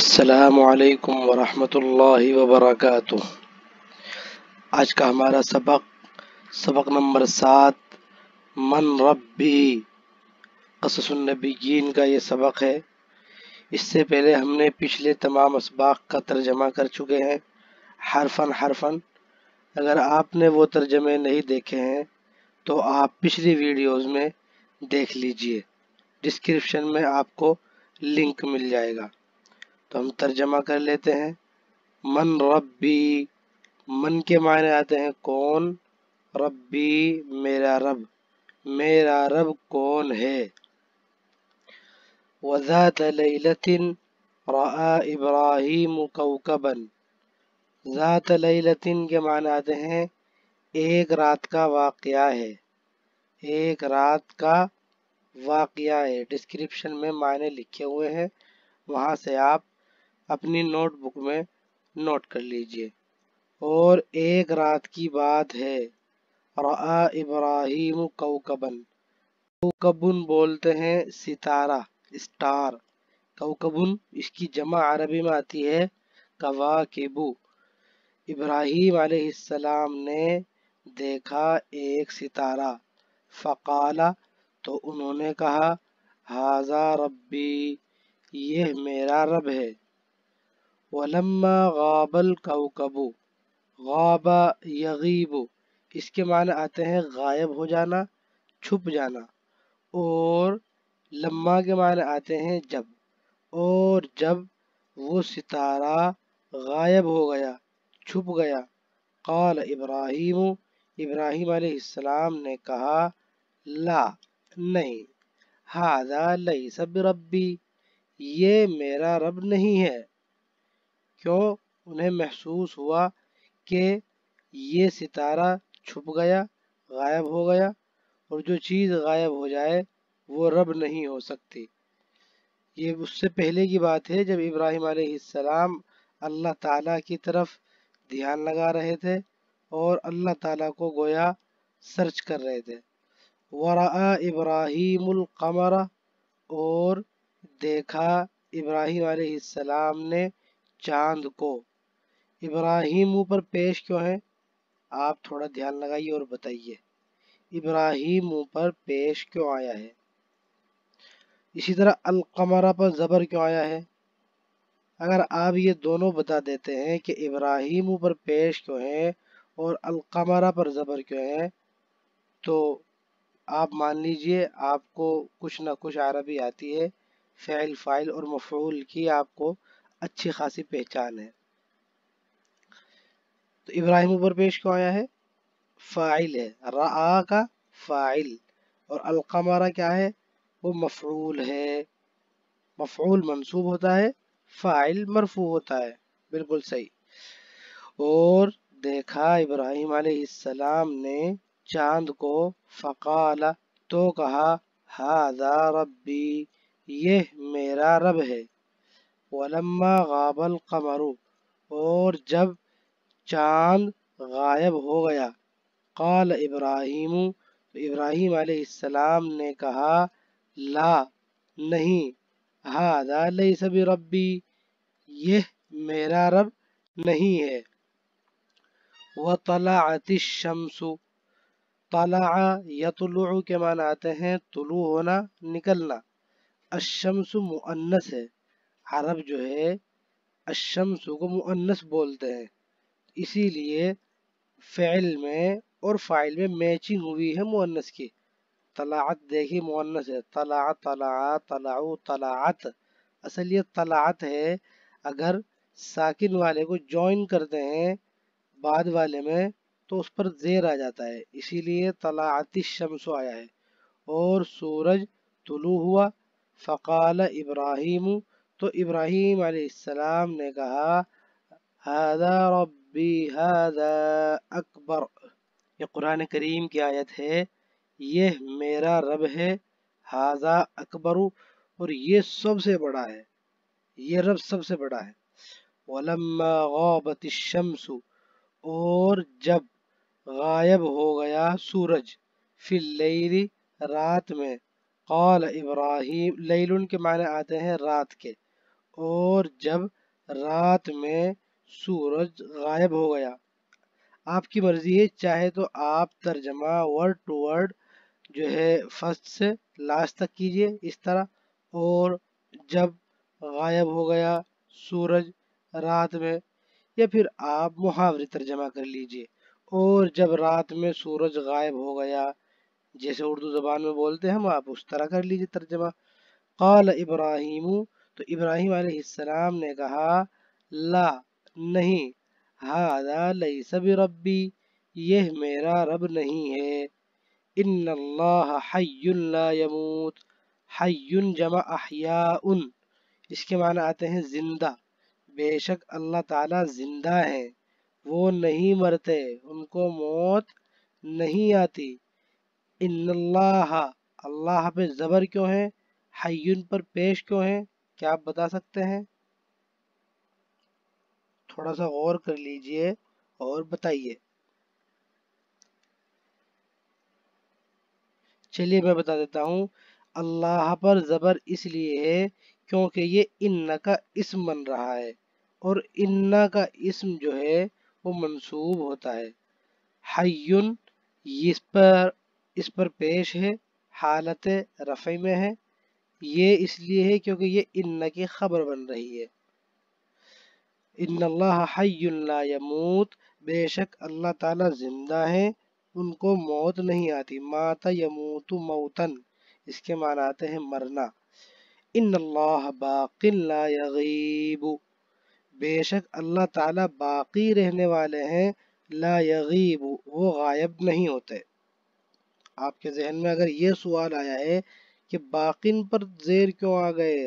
असलकम वरहमल वबरक आज का हमारा सबक सबक नंबर सात मन रबी कससनबीन का ये सबक है इससे पहले हमने पिछले तमाम इसबाक का तर्जमा कर चुके हैं हरफन हरफन अगर आपने वो तर्जमे नहीं देखे हैं तो आप पिछली वीडियोस में देख लीजिए डिस्क्रिप्शन में आपको लिंक मिल जाएगा तो हम तर्जमा कर लेते हैं मन रब्बी मन के मायने आते हैं कौन रब्बी मेरा रब मेरा रब कौन है वज़ात लैलतिन रआ इब्राहिम कौकबन ज़ात लैलतिन के माने आते हैं एक रात का वाकया है एक रात का वाकया है डिस्क्रिप्शन में मायने लिखे हुए हैं वहाँ से आप अपनी नोटबुक में नोट कर लीजिए और एक रात की बात है इब्राहिम कौकबन कौकबन बोलते हैं सितारा स्टार कौकबन इसकी जमा अरबी में आती है कवा केबू इब्राहिम सलाम ने देखा एक सितारा फ़काला तो उन्होंने कहा हाजा रब्बी यह मेरा रब है ولما غاب الكوكب غاب يغيب इसके माने आते हैं गायब हो जाना छुप जाना और लम्मा के माने आते हैं जब और जब वो सितारा गायब हो गया छुप गया कल इब्राहिम इब्राहिम आसमाम ने कहा ला नहीं हादा लई सब रब्बी ये मेरा रब नहीं है क्यों उन्हें महसूस हुआ कि ये सितारा छुप गया गायब हो गया और जो चीज़ गायब हो जाए वो रब नहीं हो सकती ये उससे पहले की बात है जब इब्राहिम आसमाम अल्लाह ताला की तरफ ध्यान लगा रहे थे और अल्लाह ताला को गोया सर्च कर रहे थे वरा इब्राहिम कमरा और देखा इब्राहिम आसमाम ने चांद को इब्राहिम पर पेश क्यों है आप थोड़ा ध्यान लगाइए और बताइए इब्राहिम पर पेश क्यों आया है इसी तरह अलकमरा पर ज़बर क्यों आया है अगर आप ये दोनों बता देते हैं कि इब्राहिम पर पेश क्यों है और अलकमरा पर ज़बर क्यों है तो आप मान लीजिए आपको कुछ ना कुछ अरबी आती है फ़ैल फ़ाइल और मफूल की आपको अच्छी खासी पहचान है तो इब्राहिम ऊपर पेश क्यों आया है फ़ाइल है रा का फ़ाइल और अलकमारा क्या है वो मफरूल है मफरूल मंसूब होता है फ़ाइल मरफू होता है बिल्कुल सही और देखा इब्राहिम सलाम ने चांद को फ़काल तो कहा हाजा रबी यह मेरा रब है वलम्मा गाबल कमरु और जब चांद गायब हो गया काल इब्राहिम तो इब्राहिम आसमाम ने कहा ला नहीं हादा लई सभी रब्बी यह मेरा रब नहीं है व तलाशमसु तला या तुलु के मान आते हैं तुलु होना निकलना अशम्सु मुअन्नस है अरब जो है अशम्स को मुअन्नस बोलते हैं इसीलिए फ़ैल में और फ़ाइल में मैचिंग हुई है मुअन्नस की तलात देखिए मुअन्नस है तला तला तलाउ तलात असल ये तलात है अगर साकिन वाले को जॉइन करते हैं बाद वाले में तो उस पर जेर आ जाता है इसीलिए तलाती शम्स आया है और सूरज तुलू हुआ फ़काल इब्राहिम तो इब्राहिम सलाम ने कहा हदा रब्बी हदा अकबर ये कुरान करीम की आयत है यह मेरा रब है हाजा अकबर और ये सबसे बड़ा है ये रब सबसे बड़ा है वलम्मा और जब गायब हो गया सूरज फिल्लैली रात में कौल इब्राहिम लैल के माने आते हैं रात के और जब रात में सूरज गायब हो गया आपकी मर्ज़ी है चाहे तो आप तर्जमा वर्ड टू वर्ड जो है फर्स्ट से लास्ट तक कीजिए इस तरह और जब गायब हो गया सूरज रात में या फिर आप मुहावरे तर्जमा कर लीजिए और जब रात में सूरज गायब हो गया जैसे उर्दू ज़बान में बोलते हैं हम आप उस तरह कर लीजिए तर्जमा काल इब्राहिमू तो इब्राहिम सलाम ने कहा ला नहीं हादा लई सभी रबी यह मेरा रब नहीं है इन इन्नल्लाहमूत हयुन जमा अहिया उन इसके माना आते हैं जिंदा बेशक अल्लाह ताला जिंदा है वो नहीं मरते उनको मौत नहीं आती इन अल्लाह पे ज़बर क्यों है हयुन पर पेश क्यों है क्या आप बता सकते हैं थोड़ा सा गौर कर लीजिए और बताइए चलिए मैं बता देता हूँ अल्लाह पर ज़बर इसलिए है क्योंकि ये इन्ना का इसम बन रहा है और इन्ना का इसम जो है वो मंसूब होता है हयुन इस पर इस पर पेश है हालत रफ़ी में है ये इसलिए है क्योंकि ये इन की खबर बन रही है इन्नल्लाह यमूत बेशक अल्लाह ताला जिंदा है उनको मौत नहीं आती माता यमूत मौतन इसके मान आते हैं मरना इन बाकिन ला यगीब बेशक अल्लाह ताला बाकी रहने वाले हैं ला यगीब वो गायब नहीं होते आपके जहन में अगर ये सवाल आया है कि बाकिन पर जेर क्यों आ गए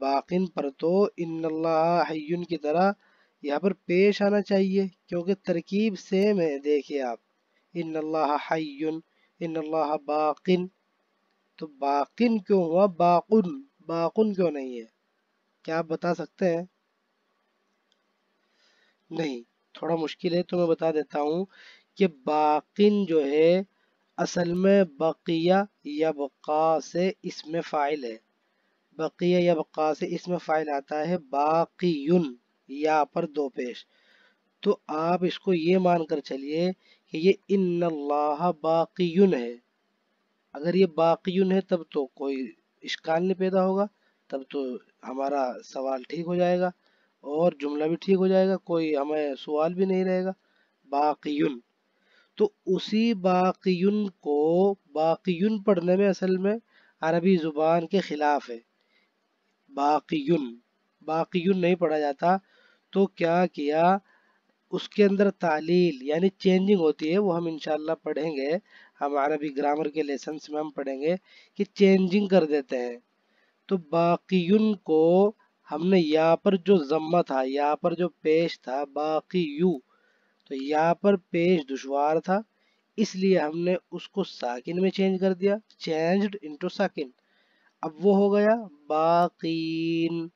बाकिन पर तो इन की तरह यहाँ पर पेश आना चाहिए क्योंकि तरकीब सेम है देखिए आप इन हयन इन बाकिन तो बाकिन क्यों हुआ बाकुन बाकुन क्यों नहीं है क्या आप बता सकते हैं नहीं थोड़ा मुश्किल है तो मैं बता देता हूँ कि बाकिन जो है असल में बकिया यबका से इसमें फ़ाइल है बकिया यबका से इसमें फ़ाइल आता है बाकी या पर दो पेश तो आप इसको ये मान कर चलिए कि ये इन बाकी है अगर ये बाकी है तब तो कोई इश्काल नहीं पैदा होगा तब तो हमारा सवाल ठीक हो जाएगा और जुमला भी ठीक हो जाएगा कोई हमें सवाल भी नहीं रहेगा बाकी तो उसी बाकी को बाकी पढ़ने में असल में अरबी ज़ुबान के ख़िलाफ़ है बाकी बाकी नहीं पढ़ा जाता तो क्या किया उसके अंदर तालील यानी चेंजिंग होती है वो हम इनशाला पढ़ेंगे हम अरबी ग्रामर के लेसन में हम पढ़ेंगे कि चेंजिंग कर देते हैं तो बाकी को हमने यहाँ पर जो जम्मा था यहाँ पर जो पेश था बाकी यू तो यहाँ पर पेज दुशवार था इसलिए हमने उसको साकिन में चेंज कर दिया चेंज्ड इनटू साकिन अब वो हो गया बाकीन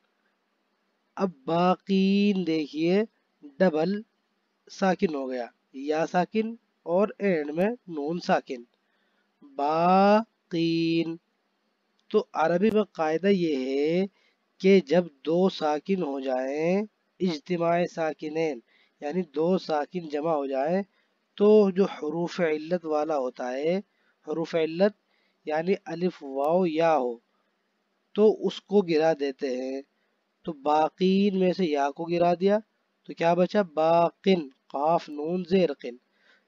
अब बाकीन देखिए डबल साकिन हो गया या साकिन और एंड में नून साकिन बाकीन तो अरबी में कायदा ये है कि जब दो साकिन हो जाएं इज्तिमाए साकिन यानी दो साकिन जमा हो जाए तो जो हरूफ इल्लत वाला होता है हरूफ इल्लत यानी अलिफ वाव या हो तो उसको गिरा देते हैं तो बाकीन में से या को गिरा दिया तो क्या बचा बाकिन काफ नून जेरकिन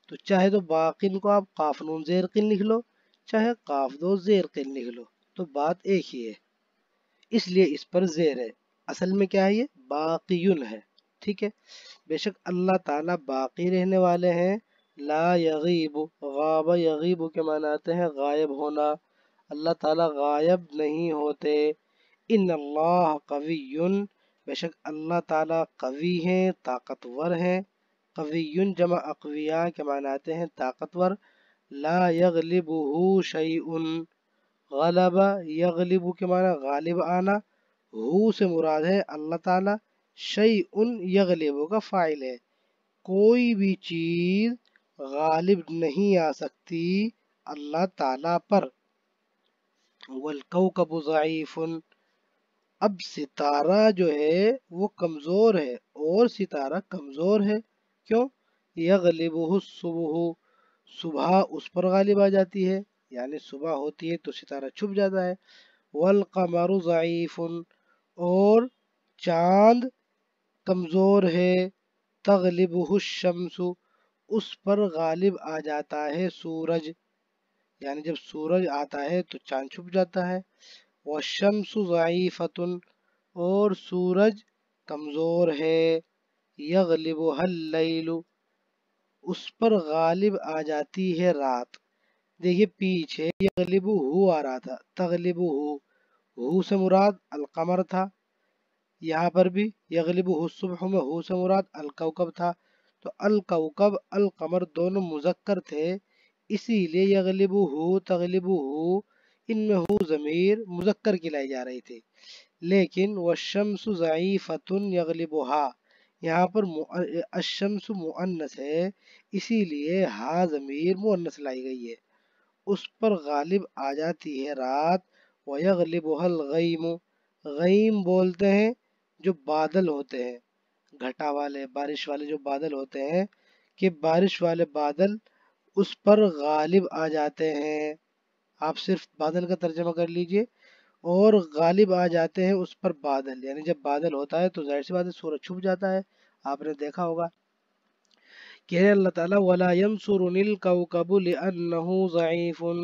तो चाहे तो बाकिन को आप काफ नून जेरकिन लिख लो चाहे काफ दो जेरकिन लिख लो तो बात एक ही है इसलिए इस पर जेर है असल में क्या है ये बाकी है ठीक है बेशक अल्लाह ताला बाकी रहने वाले हैं ला यगीब गाब यगीब के माना आते हैं गायब होना अल्लाह ताला गायब नहीं होते इन अल्लाह कवीन बेशक अल्लाह ताला कवि हैं ताकतवर हैं कवीन जमा अकविया के माना आते हैं ताकतवर ला यगलिबू शई उन गलबा के माना गालिब आना हु से मुराद है अल्लाह ताला शई उन यगलेबो का फ़ाइल है कोई भी चीज़ गालिब नहीं आ सकती अल्लाह ताला पर कबू ज़ईफ़ुन अब सितारा जो है वो कमज़ोर है और सितारा कमज़ोर है क्यों यगलिबह सुबह सुबह उस पर गालिब आ जाती है यानी सुबह होती है तो सितारा छुप जाता है वल कमर ज़ईफ़ुन और चांद कमज़ोर है तगलिबहशमस उस पर गालिब आ जाता है सूरज यानी जब सूरज आता है तो चाँद छुप जाता है व शम्स ज़ीफ़तन और सूरज कमज़ोर है यगलिब हल्लू उस पर गालिब आ जाती है रात देखिए पीछे यगलिब हु आ रहा था तगलिब हु हु से मुराद अलकमर था यहाँ पर भी यगलिब हुसुबह में हो से मुराद अलकवकब था तो अलकवकब अलकमर दोनों मुजक्कर थे इसीलिए यगलिब हो तगलिब हो इनमें हु ज़मीर मुजक्कर की लाई जा रही थी लेकिन व शम्स यगलिब हा यहाँ पर अशम्स मुअन्नस है इसीलिए हा ज़मीर मुअन्नस लाई गई है उस पर गालिब आ जाती है रात व यगलिबहल गईम गईम बोलते हैं जो बादल होते हैं घटा वाले बारिश वाले जो बादल होते हैं कि बारिश वाले बादल उस पर गालिब आ जाते हैं आप सिर्फ बादल का तर्जमा कर लीजिए और गालिब आ जाते हैं उस पर बादल यानी जब बादल होता है तो जाहिर सी बात है सूरज छुप जाता है आपने देखा होगा कह अल्लाह ताला वला यमसुरुनिल कवकबु लिअन्नहु ज़ईफुन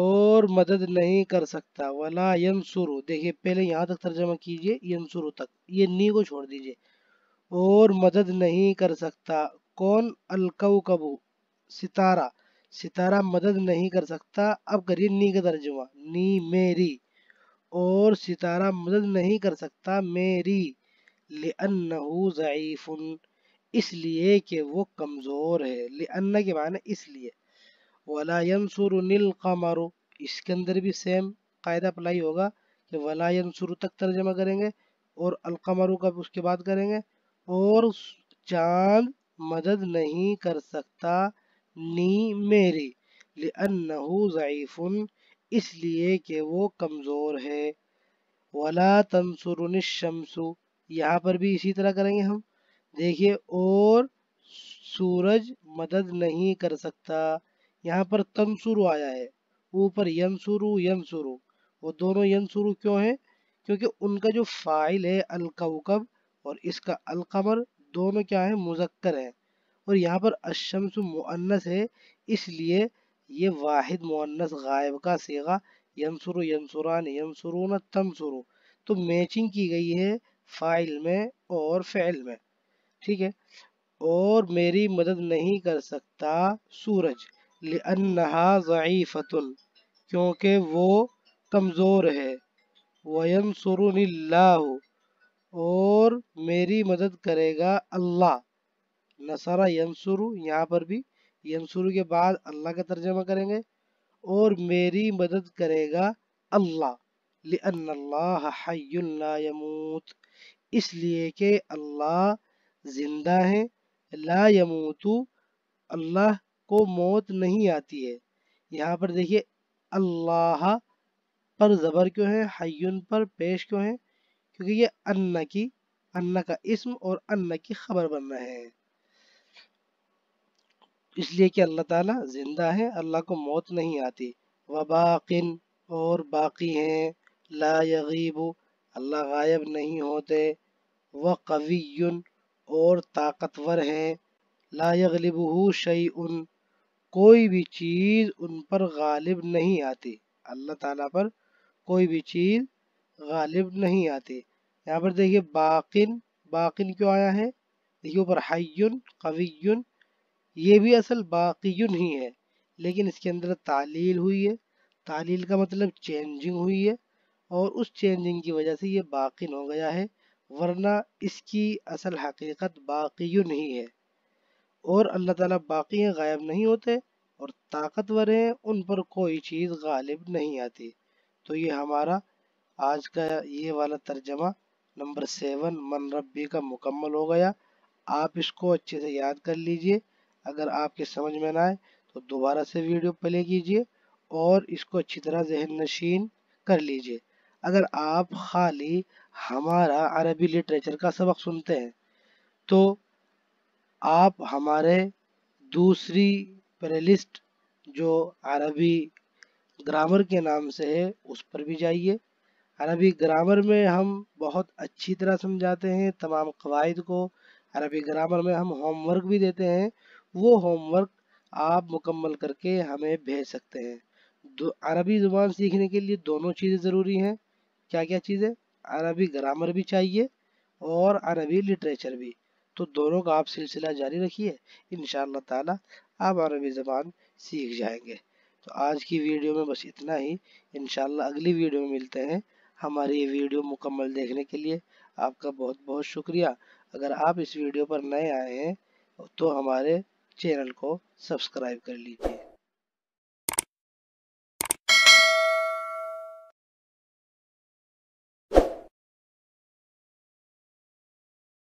और मदद नहीं कर सकता वला यंसुरु देखिए पहले यहाँ तक तर्जमा कीजिए यंसुरु तक ये नी को छोड़ दीजिए और मदद नहीं कर सकता कौन कबू सितारा सितारा मदद नहीं कर सकता अब करिए नी का तर्जुमा नी मेरी और सितारा मदद नहीं कर सकता मेरी लिअन्नहू ज़ईफ़ुन इसलिए कि वो कमज़ोर है लिअन्ना के माने इसलिए वलायनसुर कमारो इसके अंदर भी सेम कायदा अप्लाई होगा कि वलायनसुर तक तर्जमा करेंगे और अलकमारो का उसके बाद करेंगे और चांद मदद नहीं कर सकता नी मेरी लेफुन इसलिए कि वो कमज़ोर है वला तनसुर शमसु यहाँ पर भी इसी तरह करेंगे हम देखिए और सूरज मदद नहीं कर सकता यहाँ पर सुरु आया है ऊपर यन सुरु वो दोनों सुरु क्यों है क्योंकि उनका जो फाइल है अलकवकब और इसका अलकमर दोनों क्या है मुजक्कर है और यहाँ पर अशमसु मुअन्नस है इसलिए ये वाहिद मुअन्नस गायब का सेगा यमसुरु यमसुरान यमसुरुन तंसुरु तो मैचिंग की गई है फाइल में और फ़ैल में ठीक है और मेरी मदद नहीं कर सकता सूरज लन्हा क्योंकि वो कमज़ोर है वयन और मेरी मदद करेगा अल्लाह नसरा यंसुरु यहाँ पर भी यंसुरु के बाद अल्लाह का तर्जमा करेंगे और मेरी मदद करेगा अल्लाह अल्लाह यमूत इसलिए कि अल्लाह जिंदा है ला यमूतु अल्लाह को मौत नहीं आती है यहाँ पर देखिए अल्लाह पर ज़बर क्यों है हयुन पर पेश क्यों है क्योंकि ये अन्ना की अन्ना का इसम और अन्ना की खबर बन रहे हैं इसलिए कि अल्लाह ताला जिंदा है अल्लाह को मौत नहीं आती वबाकिन और बाकी हैं ला अल्लाह गायब नहीं होते व कवियन और ताकतवर हैं ला यगलिबहू शई उन कोई भी चीज़ उन पर गालिब नहीं आती अल्लाह ताला पर कोई भी चीज़ गालिब नहीं आती यहाँ पर देखिए बाकिन बाकिन क्यों आया है देखिए ऊपर हयुन कवियुन ये भी असल बाकीयुन ही है लेकिन इसके अंदर तालील हुई है तालील का मतलब चेंजिंग हुई है और उस चेंजिंग की वजह से ये बाकिन हो गया है वरना इसकी असल हकीकत बाकीयुन ही है और अल्लाह ताला बाकी हैं गायब नहीं होते और ताकतवर हैं उन पर कोई चीज़ गालिब नहीं आती तो ये हमारा आज का ये वाला तर्जमा नंबर सेवन मन रबी का मुकम्मल हो गया आप इसको अच्छे से याद कर लीजिए अगर आपके समझ में ना आए तो दोबारा से वीडियो प्ले कीजिए और इसको अच्छी तरह जहन नशीन कर लीजिए अगर आप खाली हमारा अरबी लिटरेचर का सबक सुनते हैं तो आप हमारे दूसरी प्लेलिस्ट जो अरबी ग्रामर के नाम से है उस पर भी जाइए अरबी ग्रामर में हम बहुत अच्छी तरह समझाते हैं तमाम कवायद को अरबी ग्रामर में हम होमवर्क भी देते हैं वो होमवर्क आप मुकम्मल करके हमें भेज सकते हैं अरबी ज़ुबान सीखने के लिए दोनों चीज़ें ज़रूरी हैं क्या क्या चीज़ें अरबी ग्रामर भी चाहिए और अरबी लिटरेचर भी तो दोनों का आप सिलसिला जारी रखिए इन ताला आप अरबी ज़बान सीख जाएंगे तो आज की वीडियो में बस इतना ही इन अगली वीडियो में मिलते हैं हमारी ये वीडियो मुकम्मल देखने के लिए आपका बहुत बहुत शुक्रिया अगर आप इस वीडियो पर नए आए हैं तो हमारे चैनल को सब्सक्राइब कर लीजिए